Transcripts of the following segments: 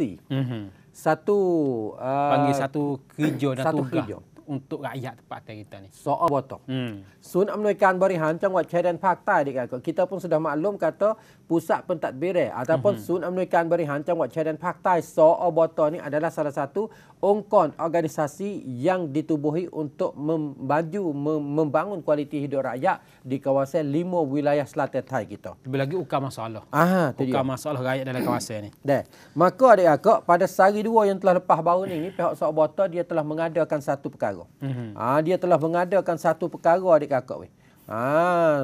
fungsi. Mm-hmm. Satu uh, panggil satu kerja dan satu tugas untuk rakyat tempatan kita ni. Soal ah betul. Hmm. Sun Amnuikan Berihan Cangguat Cairan Paktai dia kata. Kita pun sudah maklum kata pusat pentadbirai ataupun hmm. Sun Amnuikan Berihan Cangguat Cairan Paktai soal ah betul ni adalah salah satu ongkon organisasi yang ditubuhi untuk membaju mem membangun kualiti hidup rakyat di kawasan lima wilayah selatan Thai kita. Lebih lagi ukar masalah. Uka ukar masalah rakyat dalam kawasan ni. Dah Maka adik-adik pada sehari dua yang telah lepas baru ni, pihak Sobota ah dia telah mengadakan satu perkara perkara. Mm-hmm. Ha, dia telah mengadakan satu perkara adik-kakak. Ha, ah,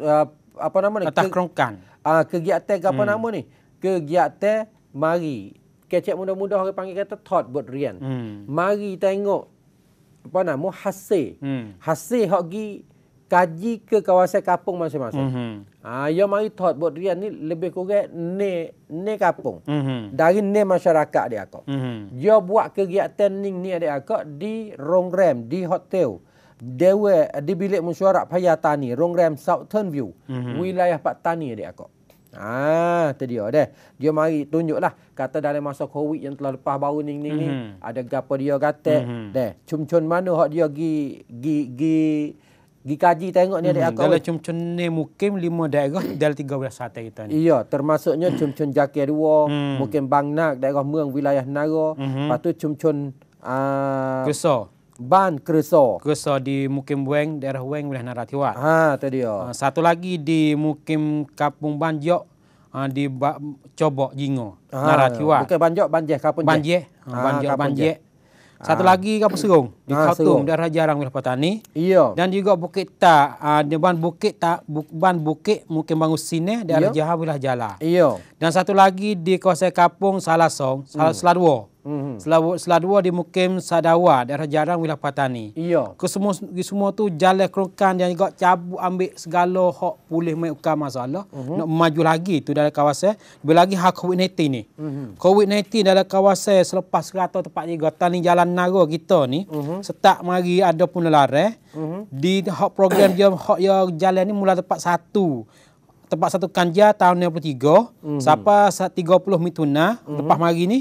ah, apa nama ni? Atas kerongkan. Ke, uh, kegiatan ke apa mm. nama ni? Kegiatan mari. Kecek muda-muda orang panggil kata thought buat rian. Mm. Mari tengok apa nama? Hasil. Mm. Hasil yang pergi kaji ke kawasan kapung masing-masing. Mm -hmm. Ah, yang mari thought buat dia ni lebih kurang ni ni kapung Mm -hmm. Dari ni masyarakat dia kok. Mm Dia buat kegiatan ni ni dia kok di rongrem, di hotel. Dewe di bilik mesyuarat Paya Tani, rongrem Southern View, mm -hmm. wilayah Pak Tani dia kok. Ah, ha, tu dia deh. Dia mari tunjuklah kata dalam masa Covid yang telah lepas baru ni ni mm -hmm. ada gapo dia kata mm -hmm. deh. cum mana hak dia gi gi gi Gi kaji tengok ni adik hmm, aku. Dalam cun ni mukim lima daerah dalam tiga wilayah sate kita ni. Iya, termasuknya cun-cun Jakir 2, hmm. mukim Bangnak, daerah Mereng, wilayah Nara. Hmm. Lepas tu cun-cun... Uh, ah, Kerso. Ban Kerso. Kerso di mukim Weng, daerah Weng, wilayah Nara Tiwat. Ha, tu dia. Uh, satu lagi di mukim Kapung Banjok, uh, di ba Cobok Jingo, ha, Nara Tiwat. Mukim Banjok, Banjek, Kapung Banjek. Ha, Banjek, Banjek, Banjek. Banjek. Satu ha. lagi apa serung? Ah, di ha, Khatum daerah jarang wilayah petani. Iya. Dan juga Bukit Tak, uh, ban Bukit Tak, ban Bukit Mungkin Bangus Sine eh, daerah Jahawilah Jala. Iya. Dan satu lagi di kawasan Kapung Salasong, Sal hmm. Mm-hmm. Selawa di Mukim Sadawa daerah jarang wilayah Patani. Iya. Ke semua semua tu jalan kerukan dan juga cabut ambil segala hak pulih mai ukam masalah mm-hmm. nak maju lagi tu dalam kawasan bila lagi hak COVID-19 ni. Mm-hmm. COVID-19 dalam kawasan selepas 100 tempat ni tani jalan naga kita ni mm-hmm. setak mari ada pun lare. Mm-hmm. Di hak program dia hak ya jalan ni mula tempat satu tempat satu kanja tahun 93 mm-hmm. sampai 30 mitunah mm-hmm. lepas mari ni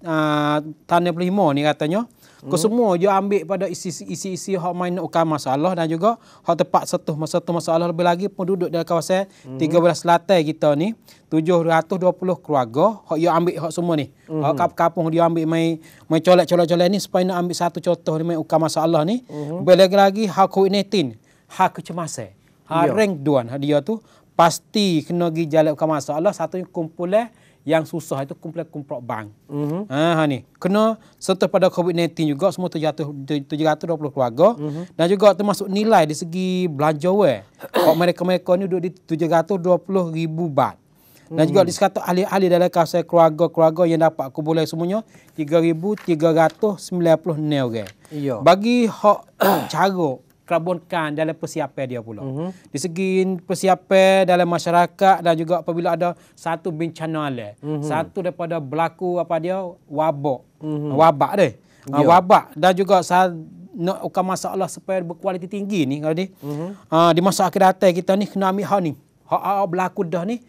Ah, tahun 65 ni katanya. Hmm. semua dia ambil pada isi-isi hak main nak masalah dan juga hak tepat satu satu masalah lebih lagi pun duduk dalam kawasan hmm. 13 lantai kita ni 720 keluarga hak dia ambil hak semua ni. Hmm. Hak kapung dia ambil mai mai colak-colak-colak ni supaya nak ambil satu contoh ni mai ukam masalah ni. Hmm. Lebih lagi lagi hak COVID-19, hak kecemasan. Ha, rank duan dia tu pasti kena pergi jalan ke masalah satu kumpulan yang susah itu kumpulan kumpulan bank. Mm -hmm. ha, ni. Kena serta pada COVID-19 juga semua 720 keluarga mm -hmm. dan juga termasuk nilai di segi belanja we. Kalau mereka-mereka ni duduk di 720 ribu baht. Mm -hmm. Dan mhm. juga di disekata ahli-ahli dalam kawasan keluarga-keluarga yang dapat kumpulan semuanya 3,396 orang. Bagi hak cara kerabun kan dalam persiapan dia pula. Mm-hmm. Di segi persiapan dalam masyarakat dan juga apabila ada satu bencana alam, mm-hmm. satu daripada berlaku apa dia wabak. Mm-hmm. Wabak deh. Ah, yeah. Wabak dan juga nak ukur masalah supaya berkualiti tinggi ni kalau ni. Mm-hmm. Uh, di masa akhir datang kita ni kena ambil hal ni. Hal-hal berlaku dah ni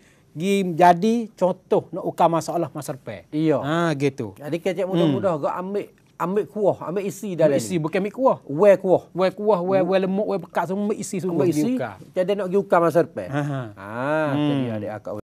jadi contoh nak ukur masalah masa depan. Yeah. Ha gitu. Jadi kecik mudah-mudah mm. gak ambil ambil kuah, ambil isi dalam isi, ni. bukan ambil kuah. Wear kuah. Wear kuah, wear, wear lemak, wear bekat semua, isi semua. Ambil isi, jadi nak pergi ukar masa depan. Ha, ha. Ha, hmm. jadi ada akak.